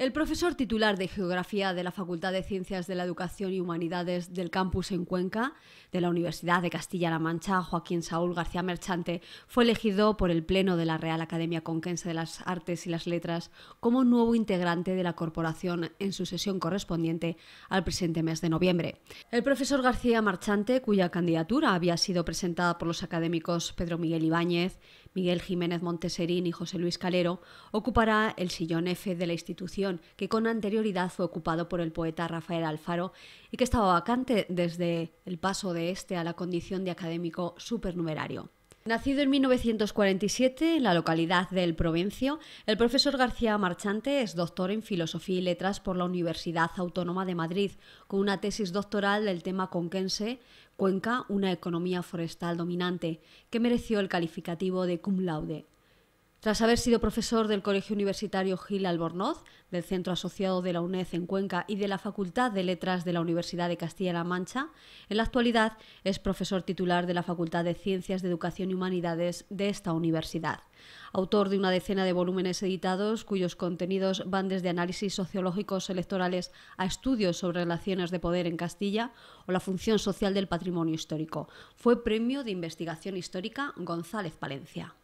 El profesor titular de Geografía de la Facultad de Ciencias de la Educación y Humanidades del campus en Cuenca de la Universidad de Castilla-La Mancha, Joaquín Saúl García Merchante, fue elegido por el Pleno de la Real Academia Conquense de las Artes y las Letras como nuevo integrante de la corporación en su sesión correspondiente al presente mes de noviembre. El profesor García Marchante, cuya candidatura había sido presentada por los académicos Pedro Miguel Ibáñez, Miguel Jiménez Monteserín y José Luis Calero, ocupará el sillón F de la institución que con anterioridad fue ocupado por el poeta Rafael Alfaro y que estaba vacante desde el paso de este a la condición de académico supernumerario. Nacido en 1947 en la localidad del Provencio, el profesor García Marchante es doctor en Filosofía y Letras por la Universidad Autónoma de Madrid, con una tesis doctoral del tema conquense Cuenca, una economía forestal dominante, que mereció el calificativo de cum laude. Tras haber sido profesor del Colegio Universitario Gil Albornoz, del Centro Asociado de la UNED en Cuenca y de la Facultad de Letras de la Universidad de Castilla-La Mancha, en la actualidad es profesor titular de la Facultad de Ciencias de Educación y Humanidades de esta universidad. Autor de una decena de volúmenes editados cuyos contenidos van desde análisis sociológicos electorales a estudios sobre relaciones de poder en Castilla o la función social del patrimonio histórico. Fue premio de investigación histórica González Palencia.